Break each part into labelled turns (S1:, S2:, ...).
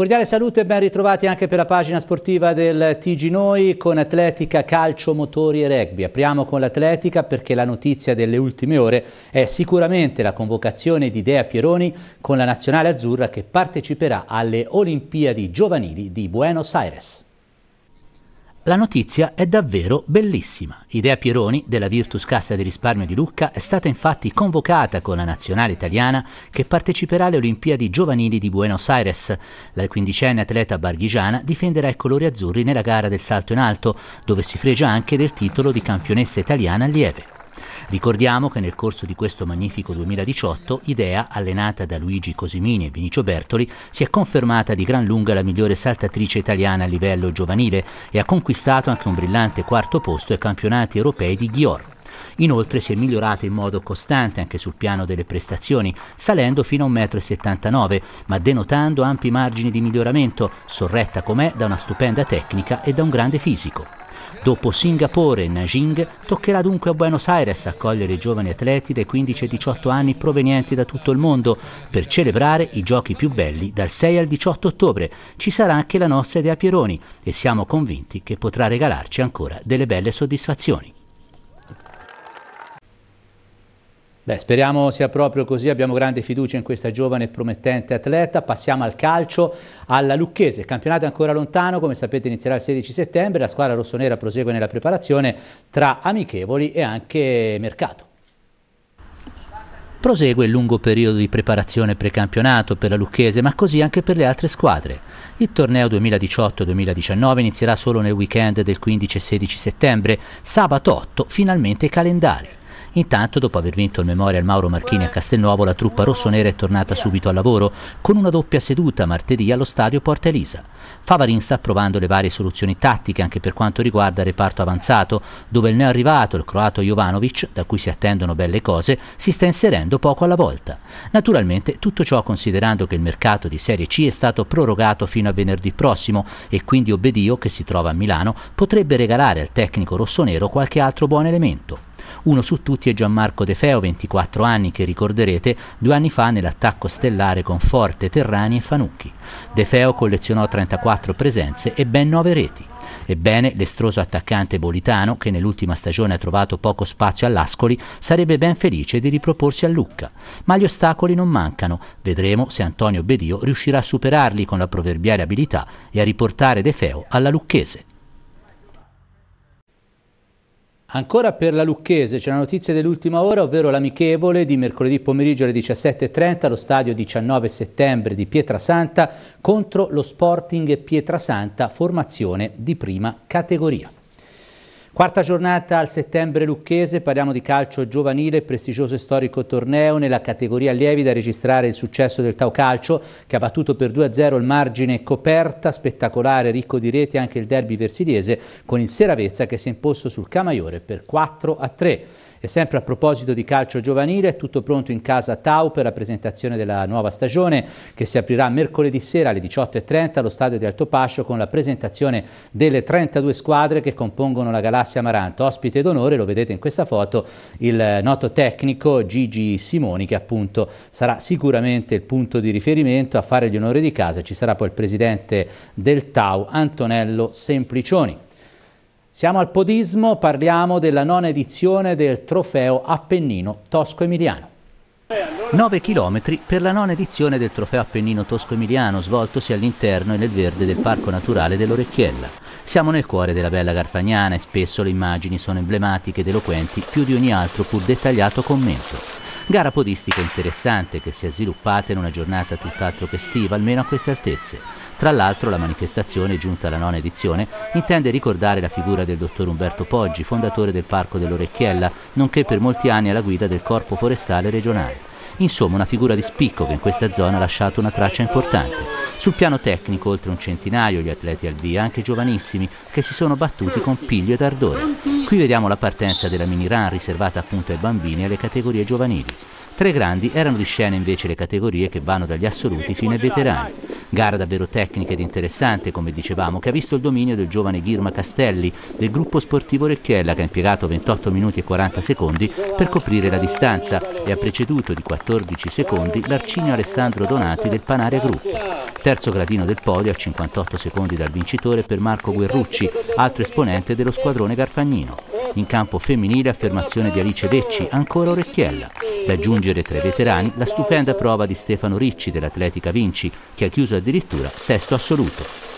S1: Cordiale saluto e ben ritrovati anche per la pagina sportiva del TG Noi con atletica, calcio, motori e rugby. Apriamo con l'atletica perché la notizia delle ultime ore è sicuramente la convocazione di Dea Pieroni con la nazionale azzurra che parteciperà alle Olimpiadi giovanili di Buenos Aires. La notizia è davvero bellissima. Idea Pieroni della Virtus Cassa di risparmio di Lucca è stata infatti convocata con la nazionale italiana che parteciperà alle Olimpiadi giovanili di Buenos Aires. La quindicenne atleta barghigiana difenderà i colori azzurri nella gara del salto in alto, dove si fregia anche del titolo di campionessa italiana allieve. Ricordiamo che nel corso di questo magnifico 2018 Idea, allenata da Luigi Cosimini e Vinicio Bertoli, si è confermata di gran lunga la migliore saltatrice italiana a livello giovanile e ha conquistato anche un brillante quarto posto ai campionati europei di Ghior. Inoltre si è migliorata in modo costante anche sul piano delle prestazioni, salendo fino a 1,79 m, ma denotando ampi margini di miglioramento, sorretta com'è da una stupenda tecnica e da un grande fisico. Dopo Singapore e Najing, toccherà dunque a Buenos Aires accogliere i giovani atleti dai 15 ai 18 anni provenienti da tutto il mondo per celebrare i giochi più belli dal 6 al 18 ottobre. Ci sarà anche la nostra idea Pieroni e siamo convinti che potrà regalarci ancora delle belle soddisfazioni. Beh, speriamo sia proprio così, abbiamo grande fiducia in questa giovane e promettente atleta. Passiamo al calcio, alla Lucchese, il campionato è ancora lontano, come sapete inizierà il 16 settembre, la squadra rossonera prosegue nella preparazione tra amichevoli e anche mercato. Prosegue il lungo periodo di preparazione precampionato per la Lucchese, ma così anche per le altre squadre. Il torneo 2018-2019 inizierà solo nel weekend del 15 16 settembre, sabato 8 finalmente calendario. Intanto, dopo aver vinto il Memorial Mauro Marchini a Castelnuovo, la truppa rossonera è tornata subito al lavoro con una doppia seduta martedì allo stadio Porta Elisa. Favarin sta provando le varie soluzioni tattiche anche per quanto riguarda il reparto avanzato, dove il neoarrivato, il croato Jovanovic, da cui si attendono belle cose, si sta inserendo poco alla volta. Naturalmente, tutto ciò considerando che il mercato di Serie C è stato prorogato fino a venerdì prossimo e quindi Obedio, che si trova a Milano, potrebbe regalare al tecnico rossonero qualche altro buon elemento. Uno su tutti è Gianmarco De Feo, 24 anni, che ricorderete due anni fa nell'attacco stellare con Forte, Terrani e Fanucchi. De Feo collezionò 34 presenze e ben 9 reti. Ebbene, l'estroso attaccante bolitano, che nell'ultima stagione ha trovato poco spazio all'Ascoli, sarebbe ben felice di riproporsi a Lucca. Ma gli ostacoli non mancano. Vedremo se Antonio Bedio riuscirà a superarli con la proverbiale abilità e a riportare De Feo alla lucchese. Ancora per la Lucchese c'è la notizia dell'ultima ora, ovvero l'amichevole di mercoledì pomeriggio alle 17.30 allo stadio 19 settembre di Pietrasanta contro lo Sporting Pietrasanta, formazione di prima categoria. Quarta giornata al settembre lucchese, parliamo di calcio giovanile, prestigioso e storico torneo nella categoria allievi da registrare il successo del Tau Calcio che ha battuto per 2-0 il margine coperta, spettacolare, ricco di reti anche il derby versiliese con il Seravezza che si è imposto sul Camaiore per 4-3. E sempre a proposito di calcio giovanile, tutto pronto in casa Tau per la presentazione della nuova stagione che si aprirà mercoledì sera alle 18.30 allo stadio di Altopascio con la presentazione delle 32 squadre che compongono la galassia Amaranto. Ospite d'onore, lo vedete in questa foto, il noto tecnico Gigi Simoni che appunto sarà sicuramente il punto di riferimento a fare gli onori di casa. Ci sarà poi il presidente del Tau, Antonello Semplicioni. Siamo al podismo, parliamo della nona edizione del trofeo Appennino Tosco-Emiliano. 9 chilometri per la nona edizione del trofeo Appennino Tosco-Emiliano svoltosi all'interno e nel verde del Parco Naturale dell'Orecchiella. Siamo nel cuore della bella Garfagnana e spesso le immagini sono emblematiche ed eloquenti più di ogni altro pur dettagliato commento. Gara podistica interessante che si è sviluppata in una giornata tutt'altro che estiva, almeno a queste altezze. Tra l'altro la manifestazione, giunta alla nona edizione, intende ricordare la figura del dottor Umberto Poggi, fondatore del Parco dell'Orecchiella, nonché per molti anni alla guida del Corpo Forestale regionale. Insomma, una figura di spicco che in questa zona ha lasciato una traccia importante. Sul piano tecnico, oltre un centinaio gli atleti al via, anche giovanissimi, che si sono battuti con piglio ed ardore. Qui vediamo la partenza della mini run riservata appunto ai bambini e alle categorie giovanili. Tre grandi erano di scena invece le categorie che vanno dagli assoluti fino ai veterani. Gara davvero tecnica ed interessante, come dicevamo, che ha visto il dominio del giovane Ghirma Castelli del gruppo sportivo Recchiella che ha impiegato 28 minuti e 40 secondi per coprire la distanza e ha preceduto di 14 secondi l'arcigno Alessandro Donati del Panaria Gruppo. Terzo gradino del podio a 58 secondi dal vincitore per Marco Guerrucci, altro esponente dello squadrone Garfagnino. In campo femminile affermazione di Alice Vecci, ancora Orecchiella. Da aggiungere tra i veterani la stupenda prova di Stefano Ricci dell'Atletica Vinci, che ha chiuso addirittura sesto assoluto.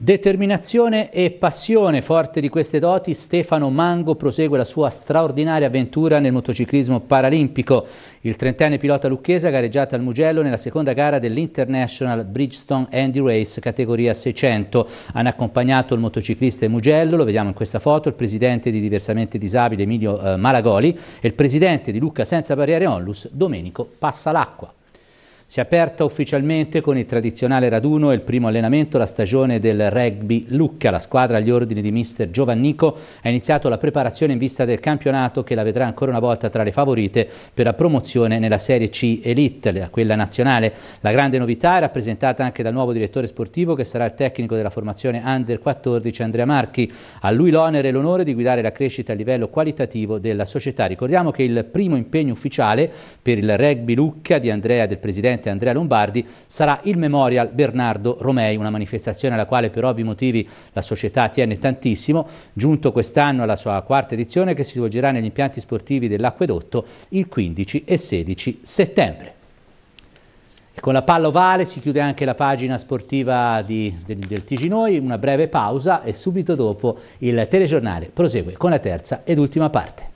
S1: Determinazione e passione forte di queste doti, Stefano Mango prosegue la sua straordinaria avventura nel motociclismo paralimpico. Il trentenne pilota lucchese ha gareggiato al Mugello nella seconda gara dell'International Bridgestone Andy Race categoria 600. Hanno accompagnato il motociclista Mugello, lo vediamo in questa foto, il presidente di Diversamente Disabile Emilio eh, Malagoli e il presidente di Lucca Senza Barriere Onlus Domenico Passalacqua. Si è aperta ufficialmente con il tradizionale raduno e il primo allenamento la stagione del rugby Lucca. La squadra agli ordini di mister Giovannico ha iniziato la preparazione in vista del campionato che la vedrà ancora una volta tra le favorite per la promozione nella Serie C Elite, quella nazionale. La grande novità è rappresentata anche dal nuovo direttore sportivo che sarà il tecnico della formazione Under 14 Andrea Marchi. A lui l'onere e l'onore di guidare la crescita a livello qualitativo della società. Ricordiamo che il primo impegno ufficiale per il rugby Lucca di Andrea del presidente presidente Andrea Lombardi, sarà il Memorial Bernardo Romei, una manifestazione alla quale per ovvi motivi la società tiene tantissimo, giunto quest'anno alla sua quarta edizione che si svolgerà negli impianti sportivi dell'Acquedotto il 15 e 16 settembre. E con la palla ovale si chiude anche la pagina sportiva di, del, del Tiginoi, una breve pausa e subito dopo il telegiornale prosegue con la terza ed ultima parte.